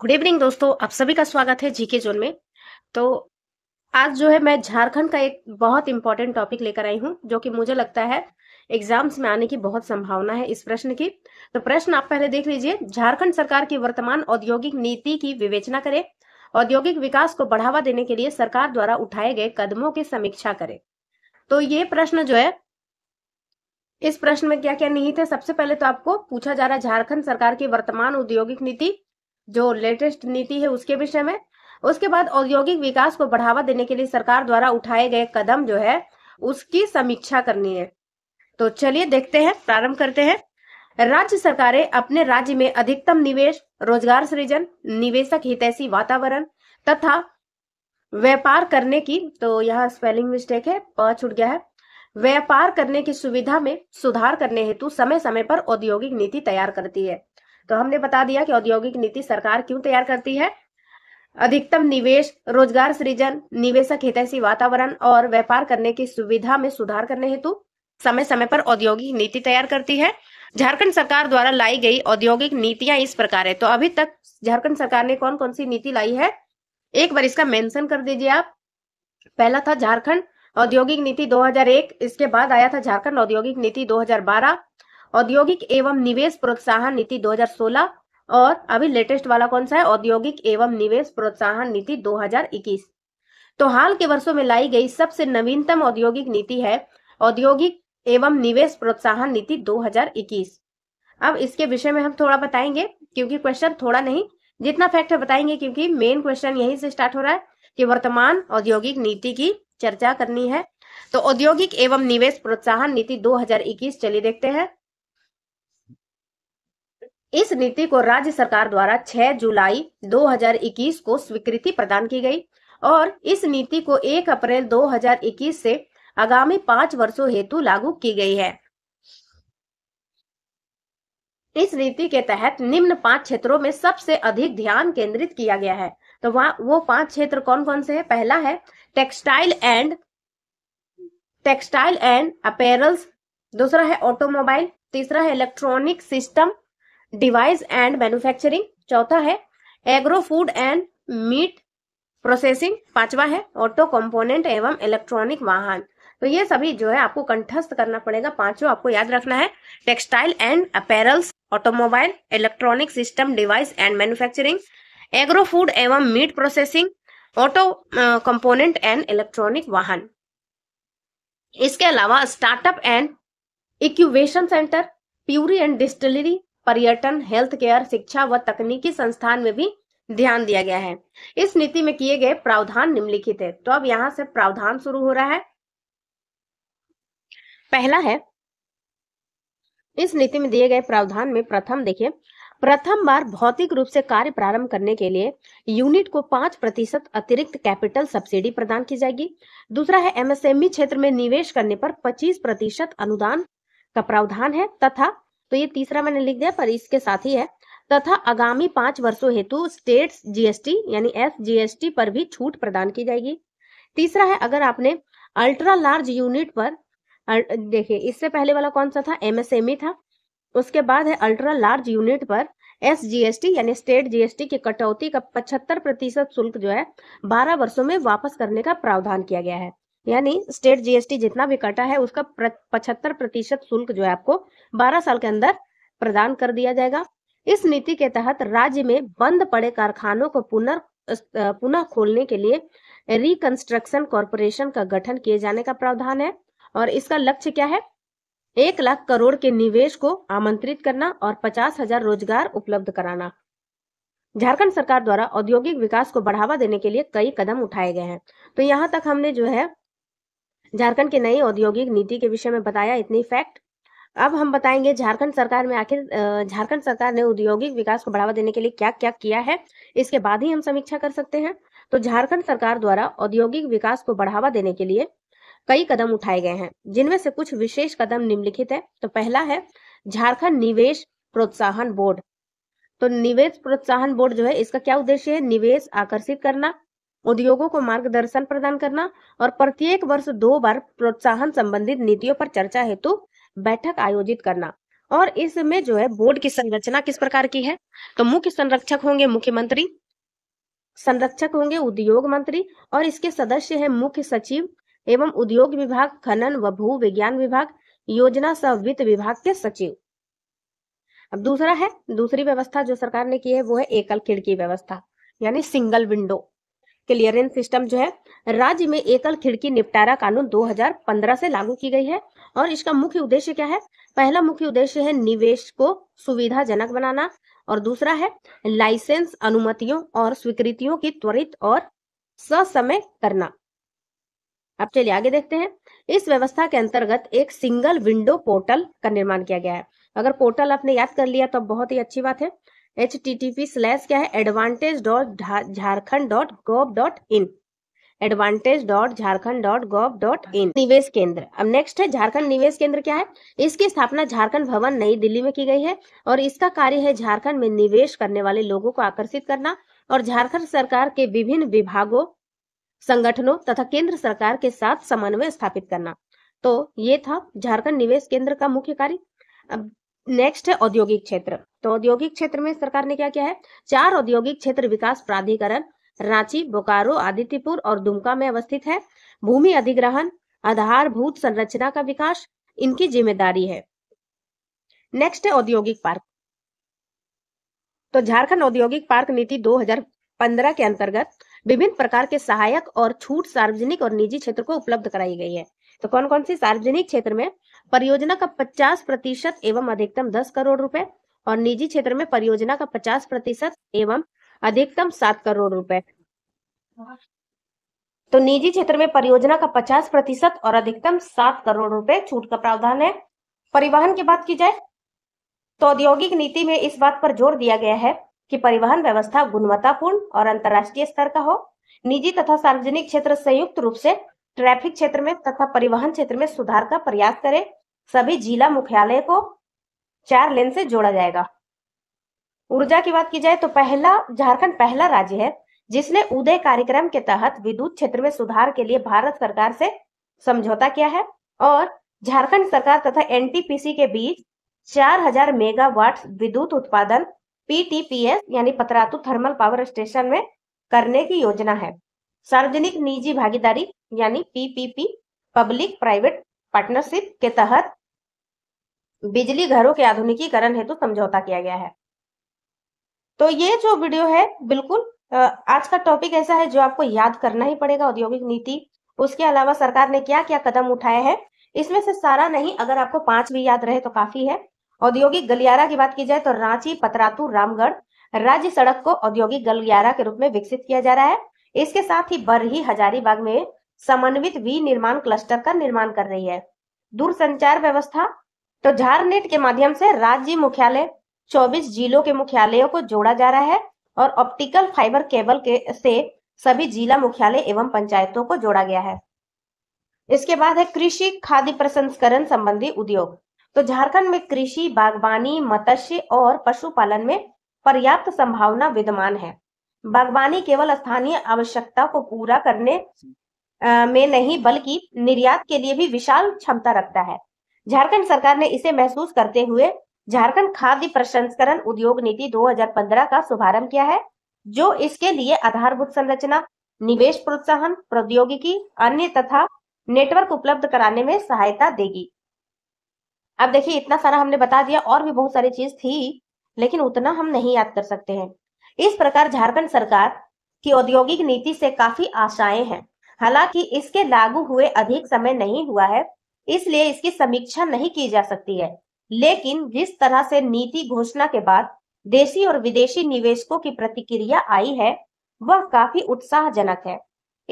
good evening दोस्तों आप सभी का स्वागत है जीके जोन में तो आज जो है मैं झारखंड का एक बहुत इंपॉर्टेंट टॉपिक लेकर आई हूं जो कि मुझे लगता है एग्जाम्स में आने की बहुत संभावना है इस प्रश्न की तो प्रश्न आप पहले देख लीजिए झारखंड सरकार की वर्तमान औद्योगिक नीति की विवेचना करें औद्योगिक विकास को बढ़ावा देने के लिए सरकार द्वारा उठाए गए कदमों की समीक्षा करें तो ये प्रश्न जो है इस प्रश्न में क्या क्या निहित है सबसे पहले तो आपको पूछा जा रहा है झारखंड सरकार की वर्तमान औद्योगिक नीति जो लेटेस्ट नीति है उसके विषय में उसके बाद औद्योगिक विकास को बढ़ावा देने के लिए सरकार द्वारा उठाए गए कदम जो है उसकी समीक्षा करनी है तो चलिए देखते हैं प्रारंभ करते हैं राज्य सरकारें अपने राज्य में अधिकतम निवेश रोजगार सृजन निवेशक हितैषी वातावरण तथा व्यापार करने की तो यहाँ स्पेलिंग मिस्टेक है प छूट गया है व्यापार करने की सुविधा में सुधार करने हेतु समय समय पर औद्योगिक नीति तैयार करती है तो हमने बता दिया कि औद्योगिक नीति सरकार क्यों तैयार करती है अधिकतम निवेश रोजगार सृजन निवेशक हितैषी वातावरण और व्यापार करने की सुविधा में सुधार करने हेतु समय समय पर औद्योगिक नीति तैयार करती है झारखंड सरकार द्वारा लाई गई औद्योगिक नीतियां इस प्रकार है तो अभी तक झारखंड सरकार ने कौन कौन सी नीति लाई है एक बार इसका मेंशन कर दीजिए आप पहला था झारखंड औद्योगिक नीति 2001 इसके बाद आया था झारखंड औद्योगिक नीति 2012 औद्योगिक एवं निवेश प्रोत्साहन नीति 2016 और अभी लेटेस्ट वाला कौन सा है औद्योगिक एवं निवेश प्रोत्साहन नीति 2021 तो हाल के वर्षों में लाई गई सबसे नवीनतम औद्योगिक नीति है औद्योगिक एवं निवेश प्रोत्साहन नीति 2021 अब इसके विषय में हम थोड़ा बताएंगे क्योंकि क्वेश्चन थोड़ा नहीं जितना फैक्ट है बताएंगे क्योंकि मेन क्वेश्चन यही से स्टार्ट हो रहा है कि वर्तमान औद्योगिक नीति की चर्चा करनी है तो औद्योगिक एवं निवेश प्रोत्साहन नीति 2021 चलिए देखते हैं इस नीति को राज्य सरकार द्वारा 6 जुलाई 2021 को स्वीकृति प्रदान की गई और इस नीति को 1 अप्रैल 2021 से आगामी पाँच वर्षों हेतु लागू की गई है इस नीति के तहत निम्न पांच क्षेत्रों में सबसे अधिक ध्यान केंद्रित किया गया है तो वहाँ वो पांच क्षेत्र कौन कौन से हैं पहला है textile and textile and apparels दूसरा है ऑटोमोबाइल तीसरा है electronic system device and manufacturing चौथा है agro food and meat processing पांचवा है ऑटो कंपोनेंट एवं इलेक्ट्रॉनिक वाहन तो ये सभी जो है आपको कंठस्थ करना पड़ेगा पांचों आपको याद रखना है textile and apparels automobile electronic system device and manufacturing agro food एवं meat processing auto component and electronic वाहन इसके अलावा startup and incubation centre brewery and distillery पर्यटन हेल्थ केयर शिक्षा व तकनीकी संस्थान में भी ध्यान दिया गया है इस नीति में किए गए प्रावधान निम्नलिखित है तो अब यहाँ से प्रावधान शुरू हो रहा है पहला है इस नीति में दिए गए प्रावधान में प्रथम देखिए प्रथम बार भौतिक रूप से कार्य प्रारंभ करने के लिए यूनिट को पांच प्रतिशत अतिरिक्त कैपिटल सब्सिडी प्रदान की जाएगी दूसरा है एमएसएमई e क्षेत्र में निवेश करने पर पच्चीस प्रतिशत अनुदान का प्रावधान है तथा तो ये तीसरा मैंने लिख दिया पर इसके साथ ही है तथा आगामी पांच वर्षों हेतु स्टेट जीएसटी यानी एस जीएसटी पर भी छूट प्रदान की जाएगी तीसरा है अगर आपने अल्ट्रा लार्ज यूनिट पर देखिए इससे पहले वाला कौन सा था एमएसएमई था उसके बाद है अल्ट्रा लार्ज यूनिट पर एस जीएसटी यानी स्टेट जीएसटी की कटौती का पचहत्तर प्रतिशत शुल्क जो है बारह वर्षों में वापस करने का प्रावधान किया गया है यानी स्टेट जीएसटी जितना भी कटा है उसका पचहत्तर प्रतिशत शुल्क जो है आपको बारह साल के अंदर प्रदान कर दिया जाएगा इस नीति के तहत राज्य में बंद पड़े कारखानों को पुनर् पुनः खोलने के लिए रिकंस्ट्रक्शन कॉरपोरेशन का गठन किए जाने का प्रावधान है और इसका लक्ष्य क्या है एक लाख करोड़ के निवेश को आमंत्रित करना और पचास हजार रोजगार उपलब्ध कराना झारखंड सरकार द्वारा औद्योगिक विकास को बढ़ावा देने के लिए कई कदम उठाए गए हैं तो यहाँ तक हमने जो है झारखंड की नई औद्योगिक नीति के विषय में बताया इतनी फैक्ट अब हम बताएंगे झारखंड सरकार में आखिर झारखंड सरकार ने औद्योगिक विकास को बढ़ावा देने के लिए क्या क्या किया है इसके बाद ही हम समीक्षा कर सकते हैं तो झारखंड सरकार द्वारा औद्योगिक विकास को बढ़ावा देने के लिए कई कदम उठाए गए हैं जिनमें से कुछ विशेष कदम निम्नलिखित है तो पहला है झारखंड निवेश प्रोत्साहन बोर्ड तो निवेश प्रोत्साहन बोर्ड जो है इसका क्या उद्देश्य है निवेश आकर्षित करना उद्योगों को मार्गदर्शन प्रदान करना और प्रत्येक वर्ष दो बार प्रोत्साहन संबंधित नीतियों पर चर्चा हेतु बैठक आयोजित करना और इसमें जो है बोर्ड की संरचना किस प्रकार की है तो मुख्य संरक्षक होंगे मुख्यमंत्री संरक्षक होंगे उद्योग मंत्री और इसके सदस्य हैं मुख्य सचिव एवं उद्योग विभाग खनन व भू विज्ञान विभाग योजना सह वित्त विभाग के सचिव अब दूसरा है दूसरी व्यवस्था जो सरकार ने की है वो है एकल खिड़की व्यवस्था यानी सिंगल विंडो क्लियरेंस सिस्टम जो है राज्य में एकल खिड़की निपटारा कानून 2015 से लागू की गई है और इसका मुख्य उद्देश्य क्या है पहला मुख्य उद्देश्य है निवेश को सुविधाजनक बनाना और दूसरा है लाइसेंस अनुमतियों और स्वीकृतियों की त्वरित और ससमय करना अब चलिए आगे देखते हैं इस व्यवस्था के अंतर्गत एक सिंगल विंडो पोर्टल का निर्माण किया गया है अगर पोर्टल आपने याद कर लिया तो बहुत ही अच्छी बात है H T T P slash क्या है advantage dot Jharkhand dot gov dot in advantage dot Jharkhand dot gov dot in निवेश केंद्र अब नेक्स्ट है झारखंड निवेश केंद्र क्या है इसकी स्थापना झारखंड भवन नई दिल्ली में की गई है और इसका कार्य है झारखंड में निवेश करने वाले लोगों को आकर्षित करना और झारखंड सरकार के विभिन्न विभागों संगठनों तथा केंद्र सरकार के साथ समन्वय स्थापित करना तो ये था झारखंड निवेश केंद्र का मुख्य कार्य अब नेक्स्ट है औद्योगिक क्षेत्र तो औद्योगिक क्षेत्र में सरकार ने क्या किया है चार औद्योगिक क्षेत्र विकास प्राधिकरण रांची बोकारो आदित्यपुर और दुमका में अवस्थित है भूमि अधिग्रहण आधारभूत संरचना का विकास इनकी जिम्मेदारी है नेक्स्ट है औद्योगिक पार्क तो झारखंड औद्योगिक पार्क नीति 2015 के अंतर्गत विभिन्न प्रकार के सहायक और छूट सार्वजनिक और निजी क्षेत्र को उपलब्ध कराई गई है तो कौन कौन सी सार्वजनिक क्षेत्र में परियोजना का 50 प्रतिशत एवं अधिकतम 10 करोड़ रुपए और निजी क्षेत्र में परियोजना का 50 प्रतिशत एवं अधिकतम 7 करोड़ रुपए तो निजी क्षेत्र में परियोजना का 50 प्रतिशत और अधिकतम 7 करोड़ रुपए छूट का प्रावधान है परिवहन की बात की जाए तो औद्योगिक नीति में इस बात पर जोर दिया गया है कि परिवहन व्यवस्था गुणवत्तापूर्ण और अंतर्राष्ट्रीय स्तर का हो निजी तथा सार्वजनिक क्षेत्र संयुक्त रूप से ट्रैफिक क्षेत्र में तथा परिवहन क्षेत्र में सुधार का प्रयास करें सभी जिला मुख्यालय को चार लेन से जोड़ा जाएगा ऊर्जा की बात की जाए तो पहला झारखंड पहला राज्य है जिसने उदय कार्यक्रम के तहत विद्युत क्षेत्र में सुधार के लिए भारत सरकार से समझौता किया है और झारखंड सरकार तथा एनटीपीसी के बीच 4000 मेगावाट विद्युत उत्पादन पीटीपीएस यानी पतरातु थर्मल पावर स्टेशन में करने की योजना है सार्वजनिक निजी भागीदारी यानी पीपीपी पब्लिक प्राइवेट पार्टनरशिप के तहत बिजली घरों के आधुनिकीकरण हेतु समझौता किया गया है तो ये जो वीडियो है बिल्कुल आज का टॉपिक ऐसा है जो आपको याद करना ही पड़ेगा औद्योगिक नीति उसके अलावा सरकार ने क्या क्या कदम उठाए हैं इसमें से सारा नहीं अगर आपको पांच भी याद रहे तो काफी है औद्योगिक गलियारा की बात की जाए तो रांची पतरातू रामगढ़ राज्य सड़क को औद्योगिक गलियारा के रूप में विकसित किया जा रहा है इसके साथ ही बरही हजारीबाग में समन्वित विनिर्माण क्लस्टर का निर्माण कर रही है दूर संचार व्यवस्था तो झारनेट के माध्यम से राज्य मुख्यालय 24 जिलों के मुख्यालयों को जोड़ा जा रहा है और ऑप्टिकल फाइबर केबल के से सभी जिला मुख्यालय एवं पंचायतों को जोड़ा गया है इसके बाद है कृषि खाद्य प्रसंस्करण संबंधी उद्योग तो झारखंड में कृषि बागवानी मत्स्य और पशुपालन में पर्याप्त संभावना विद्यमान है बागवानी केवल स्थानीय आवश्यकता को पूरा करने में नहीं बल्कि निर्यात के लिए भी विशाल क्षमता रखता है झारखंड सरकार ने इसे महसूस करते हुए झारखंड खाद्य प्रसंस्करण उद्योग नीति 2015 का शुभारंभ किया है जो इसके लिए आधारभूत संरचना निवेश प्रोत्साहन प्रौद्योगिकी अन्य तथा नेटवर्क उपलब्ध कराने में सहायता देगी अब देखिए इतना सारा हमने बता दिया और भी बहुत सारी चीज थी लेकिन उतना हम नहीं याद कर सकते हैं इस प्रकार झारखंड सरकार की औद्योगिक नीति से काफी आशाएं हैं हालांकि इसके लागू हुए अधिक समय नहीं हुआ है इसलिए इसकी समीक्षा नहीं की जा सकती है लेकिन जिस तरह से नीति घोषणा के बाद देशी और विदेशी निवेशकों की प्रतिक्रिया आई है वह काफी उत्साहजनक है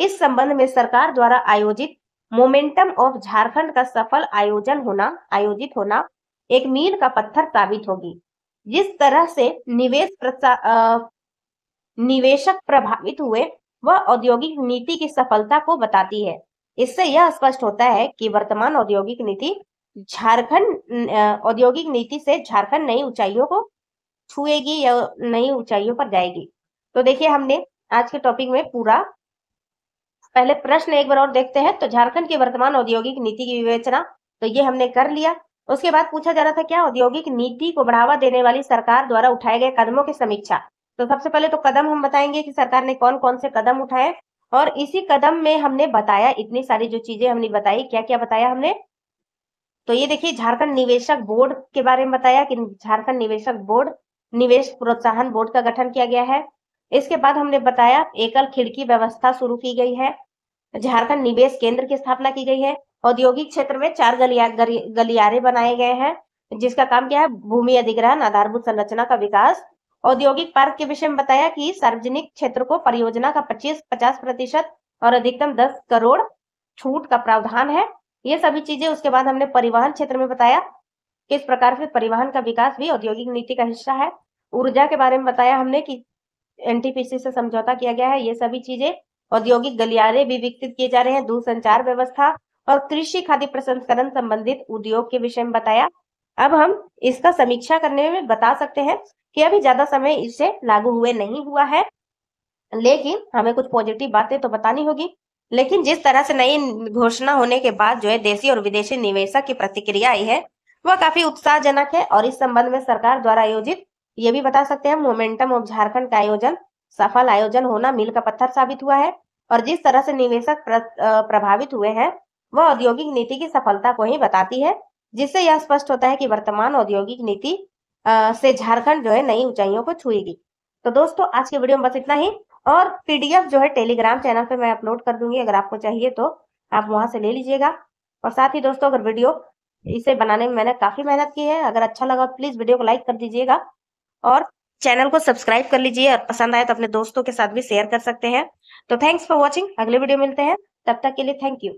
इस संबंध में सरकार द्वारा आयोजित मोमेंटम ऑफ झारखंड का सफल आयोजन होना आयोजित होना एक मील का पत्थर साबित होगी जिस तरह से निवेश निवेशक प्रभावित हुए वह औद्योगिक नीति की सफलता को बताती है इससे यह स्पष्ट होता है कि वर्तमान औद्योगिक नीति झारखंड औद्योगिक नीति से झारखंड नई ऊंचाइयों को छुएगी या नई ऊंचाइयों पर जाएगी तो देखिए हमने आज के टॉपिक में पूरा पहले प्रश्न एक बार और देखते हैं तो झारखंड की वर्तमान औद्योगिक नीति की विवेचना तो ये हमने कर लिया उसके बाद पूछा जा रहा था क्या औद्योगिक नीति को बढ़ावा देने वाली सरकार द्वारा उठाए गए कदमों की समीक्षा तो सबसे पहले तो कदम हम बताएंगे कि सरकार ने कौन कौन से कदम उठाए और इसी कदम में हमने बताया इतनी सारी जो चीजें हमने बताई क्या क्या बताया हमने तो ये देखिए झारखंड निवेशक बोर्ड के बारे में बताया कि झारखंड निवेशक बोर्ड निवेश प्रोत्साहन बोर्ड का गठन किया गया है इसके बाद हमने बताया एकल खिड़की व्यवस्था शुरू की गई है झारखंड निवेश केंद्र की स्थापना की गई है औद्योगिक क्षेत्र में चार गलिया गलियारे बनाए गए हैं जिसका काम क्या है भूमि अधिग्रहण आधारभूत संरचना का विकास औद्योगिक पार्क के विषय में बताया कि सार्वजनिक क्षेत्र को परियोजना का 25 50 प्रतिशत और अधिकतम 10 करोड़ छूट का प्रावधान है ये सभी चीजें उसके बाद हमने परिवहन क्षेत्र में बताया किस प्रकार से परिवहन का विकास भी औद्योगिक नीति का हिस्सा है ऊर्जा के बारे में बताया हमने की एनटीपीसी से समझौता किया गया है ये सभी चीजें औद्योगिक गलियारे भी विकसित किए जा रहे हैं दूरसंचार व्यवस्था और कृषि खाद्य प्रसंस्करण संबंधित उद्योग के विषय में बताया अब हम इसका समीक्षा करने में बता सकते हैं कि अभी ज्यादा समय इसे लागू हुए नहीं हुआ है लेकिन हमें कुछ पॉजिटिव बातें तो बतानी होगी लेकिन जिस तरह से नई घोषणा होने के बाद जो है देशी और विदेशी निवेशक की प्रतिक्रिया आई है वह काफी उत्साहजनक है और इस संबंध में सरकार द्वारा आयोजित ये भी बता सकते हैं मोमेंटम ऑफ झारखंड का आयोजन सफल आयोजन होना मील का पत्थर साबित हुआ है और जिस तरह से निवेशक प्र, प्रभावित हुए हैं वह औद्योगिक नीति की सफलता को ही बताती है जिससे यह स्पष्ट होता है कि वर्तमान औद्योगिक नीति से झारखंड जो है नई ऊंचाइयों को छुएगी तो दोस्तों आज के वीडियो में बस इतना ही और पीडीएफ जो है टेलीग्राम चैनल पर मैं अपलोड कर दूंगी अगर आपको चाहिए तो आप वहां से ले लीजिएगा और साथ ही दोस्तों अगर वीडियो इसे बनाने में मैंने काफी मेहनत की है अगर अच्छा लगा तो प्लीज वीडियो को लाइक कर दीजिएगा और चैनल को सब्सक्राइब कर लीजिए और पसंद आए तो अपने दोस्तों के साथ भी शेयर कर सकते हैं तो थैंक्स फॉर वॉचिंग अगले वीडियो मिलते हैं तब तक के लिए थैंक यू